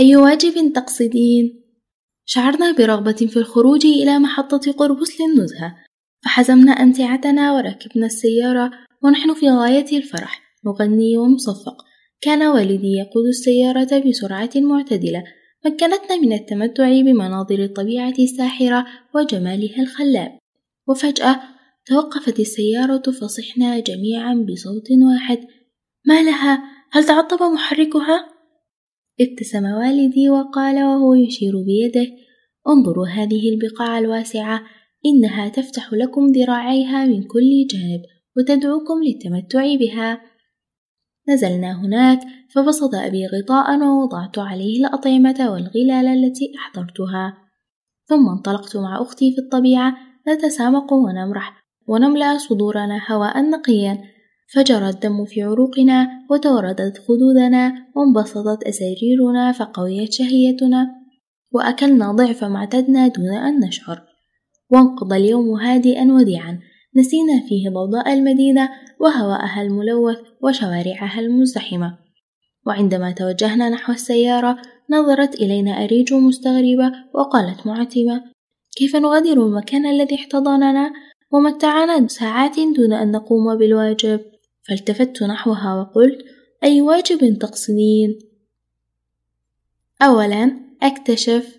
أي واجب تقصدين؟ شعرنا برغبة في الخروج إلى محطة قربص للنزهة فحزمنا أمتعتنا وركبنا السيارة ونحن في غاية الفرح نغني ونصفق كان والدي يقود السيارة بسرعة معتدلة مكنتنا من التمتع بمناظر الطبيعة الساحرة وجمالها الخلاب وفجأة توقفت السيارة فصحنا جميعا بصوت واحد ما لها؟ هل تعطب محركها؟ ابتسم والدي وقال وهو يشير بيده انظروا هذه البقاع الواسعة إنها تفتح لكم ذراعيها من كل جانب وتدعوكم للتمتع بها نزلنا هناك فبسط أبي غطاء ووضعت عليه الأطعمة والغلال التي أحضرتها ثم انطلقت مع أختي في الطبيعة نتسامق ونمرح ونملأ صدورنا هواء نقيا فجرى الدم في عروقنا وتوردت خدودنا وانبسطت أساريرنا فقويت شهيتنا وأكلنا ضعف ما اعتدنا دون أن نشعر وانقضى اليوم هادئا وديعا نسينا فيه ضوضاء المدينة وهواءها الملوث وشوارعها المزدحمة وعندما توجهنا نحو السيارة نظرت إلينا أريج مستغربة وقالت معتمة كيف نغادر المكان الذي احتضننا ومتعنا ساعات دون أن نقوم بالواجب فالتفت نحوها وقلت أي واجب تقصدين؟ أولا أكتشف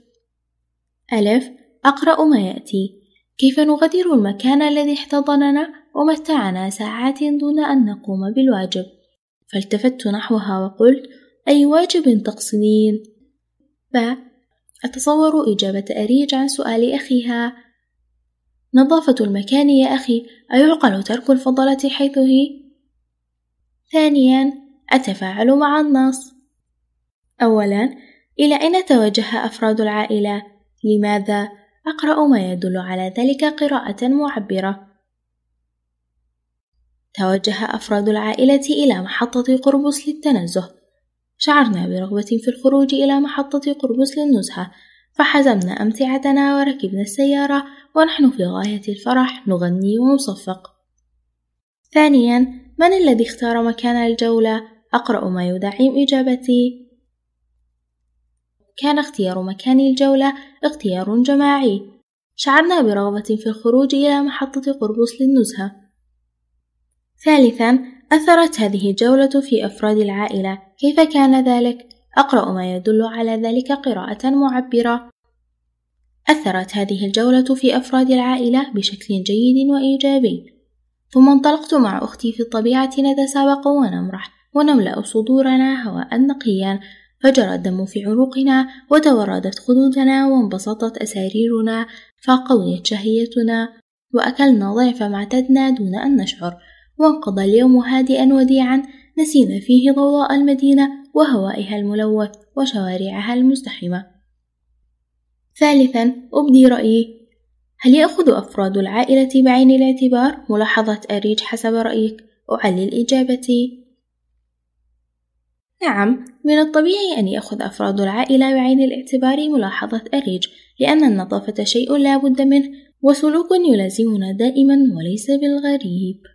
ألف أقرأ ما يأتي كيف نغادر المكان الذي احتضننا ومتعنا ساعات دون أن نقوم بالواجب فالتفت نحوها وقلت أي واجب تقصدين؟ ب أتصور إجابة أريج عن سؤال أخيها نظافة المكان يا أخي أيعقل ترك الفضلة حيث هي؟ ثانيا أتفاعل مع النص أولا إلى أين توجه أفراد العائلة؟ لماذا؟ أقرأ ما يدل على ذلك قراءة معبرة توجه أفراد العائلة إلى محطة قربص للتنزه شعرنا برغبة في الخروج إلى محطة قربص للنزهة فحزمنا أمتعتنا وركبنا السيارة ونحن في غاية الفرح نغني ونصفق ثانيا من الذي اختار مكان الجولة؟ أقرأ ما يدعم إجابتي كان اختيار مكان الجولة اختيار جماعي شعرنا برغبة في الخروج إلى محطة قربص للنزهة ثالثا أثرت هذه الجولة في أفراد العائلة كيف كان ذلك؟ أقرأ ما يدل على ذلك قراءة معبرة أثرت هذه الجولة في أفراد العائلة بشكل جيد وإيجابي ثم انطلقت مع أختي في الطبيعة نتسابق ونمرح ونملأ صدورنا هواء نقيا فجرى الدم في عروقنا وتوردت خدودنا وانبسطت أساريرنا فقويت شهيتنا وأكلنا ضعف ما اعتدنا دون أن نشعر وانقضى اليوم هادئا وديعا نسينا فيه ضوء المدينة وهوائها الملوث وشوارعها المزدحمة ثالثا أبدي رأيي هل يأخذ أفراد العائلة بعين الاعتبار ملاحظة أريج حسب رأيك؟ أعلل إجابتي نعم من الطبيعي أن يأخذ أفراد العائلة بعين الاعتبار ملاحظة أريج لأن النظافة شيء لا بد منه وسلوك يلازمنا دائما وليس بالغريب